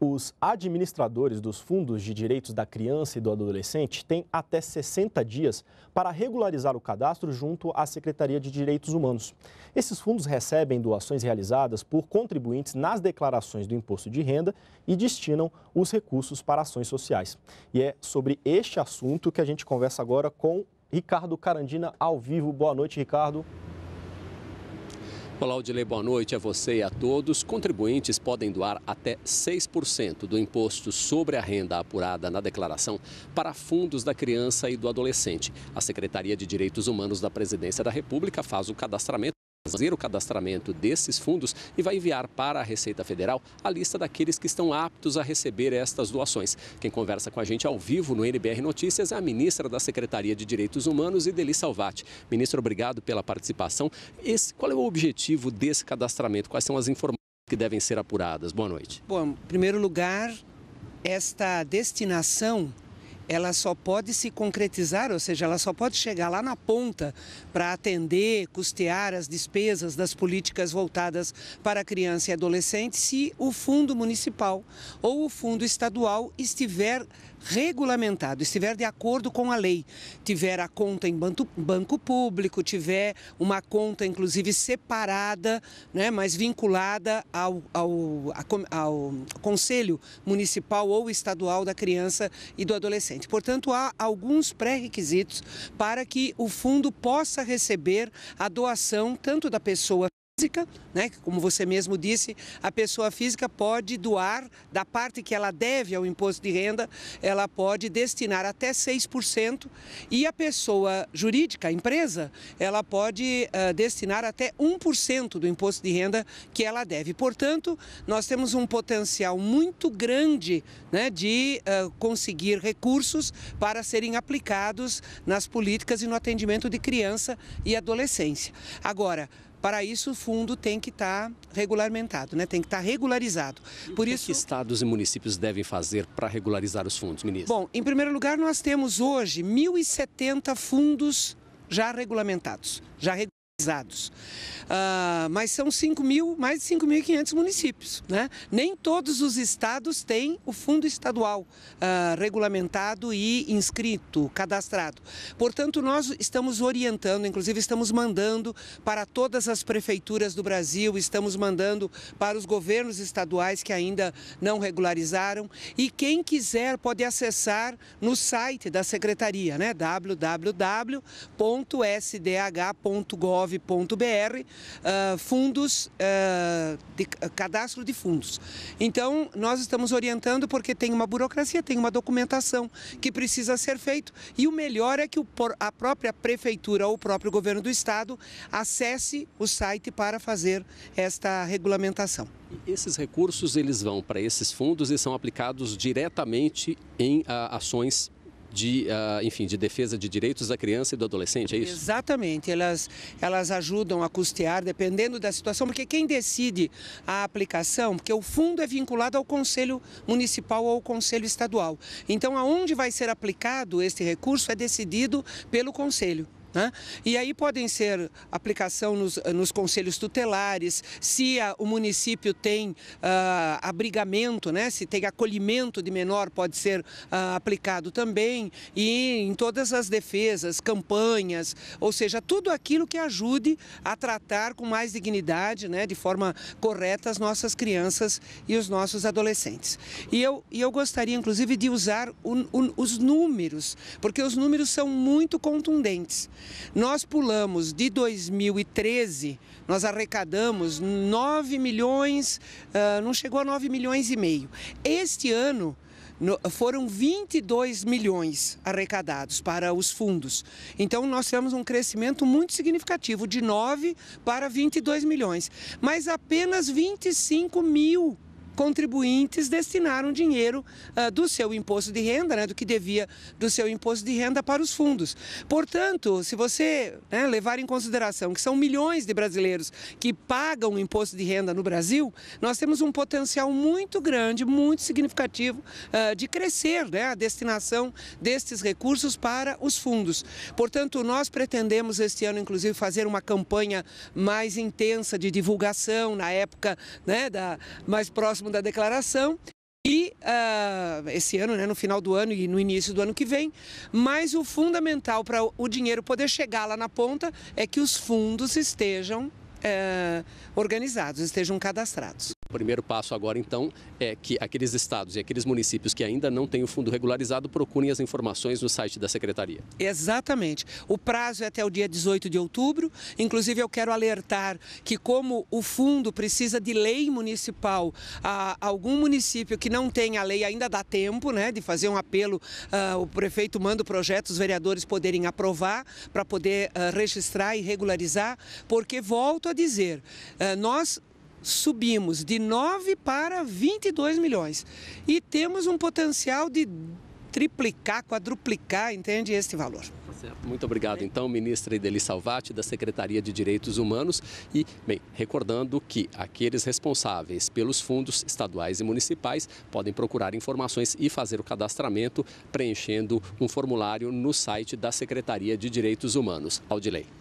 Os administradores dos fundos de direitos da criança e do adolescente têm até 60 dias para regularizar o cadastro junto à Secretaria de Direitos Humanos. Esses fundos recebem doações realizadas por contribuintes nas declarações do imposto de renda e destinam os recursos para ações sociais. E é sobre este assunto que a gente conversa agora com Ricardo Carandina ao vivo. Boa noite, Ricardo. Olá, Odilei, boa noite a você e a todos. Contribuintes podem doar até 6% do imposto sobre a renda apurada na declaração para fundos da criança e do adolescente. A Secretaria de Direitos Humanos da Presidência da República faz o cadastramento fazer o cadastramento desses fundos e vai enviar para a Receita Federal a lista daqueles que estão aptos a receber estas doações. Quem conversa com a gente ao vivo no NBR Notícias é a ministra da Secretaria de Direitos Humanos, Ideli Salvati. Ministra, obrigado pela participação. Esse, qual é o objetivo desse cadastramento? Quais são as informações que devem ser apuradas? Boa noite. Bom, em primeiro lugar, esta destinação ela só pode se concretizar, ou seja, ela só pode chegar lá na ponta para atender, custear as despesas das políticas voltadas para criança e adolescente se o fundo municipal ou o fundo estadual estiver regulamentado, estiver de acordo com a lei, tiver a conta em banco, banco público, tiver uma conta inclusive separada, né, mas vinculada ao, ao, ao Conselho Municipal ou Estadual da Criança e do Adolescente. Portanto, há alguns pré-requisitos para que o fundo possa receber a doação tanto da pessoa física, né? Como você mesmo disse, a pessoa física pode doar da parte que ela deve ao imposto de renda, ela pode destinar até 6% e a pessoa jurídica, a empresa, ela pode uh, destinar até 1% do imposto de renda que ela deve. Portanto, nós temos um potencial muito grande né, de uh, conseguir recursos para serem aplicados nas políticas e no atendimento de criança e adolescência. Agora, para isso, o fundo tem que estar tá regulamentado, né? tem que estar tá regularizado. Por o que isso... que estados e municípios devem fazer para regularizar os fundos, ministro? Bom, em primeiro lugar, nós temos hoje 1.070 fundos já regulamentados, já Uh, mas são 5 mil, mais de 5.500 municípios. Né? Nem todos os estados têm o fundo estadual uh, regulamentado e inscrito, cadastrado. Portanto, nós estamos orientando, inclusive estamos mandando para todas as prefeituras do Brasil, estamos mandando para os governos estaduais que ainda não regularizaram. E quem quiser pode acessar no site da secretaria, né? www.sdh.gov gov.br, uh, fundos, uh, de, uh, cadastro de fundos. Então, nós estamos orientando porque tem uma burocracia, tem uma documentação que precisa ser feito e o melhor é que o, a própria prefeitura ou o próprio governo do estado acesse o site para fazer esta regulamentação. esses recursos eles vão para esses fundos e são aplicados diretamente em ações de, uh, enfim, de defesa de direitos da criança e do adolescente, é isso? Exatamente, elas, elas ajudam a custear, dependendo da situação, porque quem decide a aplicação, porque o fundo é vinculado ao Conselho Municipal ou ao Conselho Estadual. Então, aonde vai ser aplicado este recurso é decidido pelo Conselho. Né? E aí podem ser aplicação nos, eh, nos conselhos tutelares, se a, o município tem uh, abrigamento, né? se tem acolhimento de menor, pode ser uh, aplicado também, e em todas as defesas, campanhas, ou seja, tudo aquilo que ajude a tratar com mais dignidade, né? de forma correta, as nossas crianças e os nossos adolescentes. E eu, e eu gostaria, inclusive, de usar o, o, os números, porque os números são muito contundentes. Nós pulamos de 2013, nós arrecadamos 9 milhões, uh, não chegou a 9 milhões e meio. Este ano, no, foram 22 milhões arrecadados para os fundos. Então, nós temos um crescimento muito significativo, de 9 para 22 milhões. Mas apenas 25 mil contribuintes destinaram dinheiro uh, do seu imposto de renda, né, do que devia do seu imposto de renda para os fundos. Portanto, se você né, levar em consideração que são milhões de brasileiros que pagam imposto de renda no Brasil, nós temos um potencial muito grande, muito significativo uh, de crescer né, a destinação destes recursos para os fundos. Portanto, nós pretendemos este ano, inclusive, fazer uma campanha mais intensa de divulgação na época né, da, mais próxima mesmo da declaração. E uh, esse ano, né, no final do ano e no início do ano que vem, mas o fundamental para o dinheiro poder chegar lá na ponta é que os fundos estejam uh, organizados, estejam cadastrados. O primeiro passo agora, então, é que aqueles estados e aqueles municípios que ainda não têm o fundo regularizado procurem as informações no site da Secretaria. Exatamente. O prazo é até o dia 18 de outubro. Inclusive, eu quero alertar que, como o fundo precisa de lei municipal, algum município que não tem a lei ainda dá tempo né, de fazer um apelo. Ah, o prefeito manda o projeto, os vereadores poderem aprovar para poder ah, registrar e regularizar, porque, volto a dizer, ah, nós subimos de 9 para 22 milhões. E temos um potencial de triplicar, quadruplicar, entende, este valor. Tá Muito obrigado, então, ministra Ideli Salvati, da Secretaria de Direitos Humanos. E, bem, recordando que aqueles responsáveis pelos fundos estaduais e municipais podem procurar informações e fazer o cadastramento preenchendo um formulário no site da Secretaria de Direitos Humanos. Audilei.